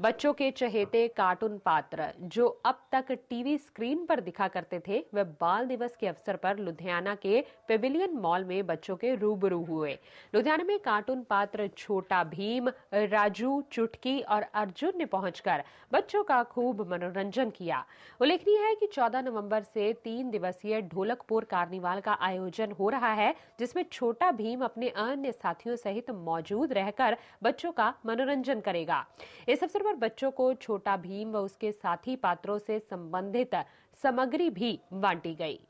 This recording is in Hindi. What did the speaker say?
बच्चों के चहेते कार्टून पात्र जो अब तक टीवी स्क्रीन पर दिखा करते थे वे बाल दिवस के अवसर पर लुधियाना के पेविलियन मॉल में बच्चों के रूबरू हुए लुधियाना में कार्टून पात्र छोटा भीम राजू चुटकी और अर्जुन ने पहुंचकर बच्चों का खूब मनोरंजन किया उल्लेखनीय है कि 14 नवंबर से तीन दिवसीय ढोलकपुर कार्निवाल का आयोजन हो रहा है जिसमें छोटा भीम अपने अन्य साथियों सहित मौजूद रहकर बच्चों का मनोरंजन करेगा इस अवसर पर बच्चों को छोटा भीम व उसके साथी पात्रों से संबंधित सामग्री भी बांटी गई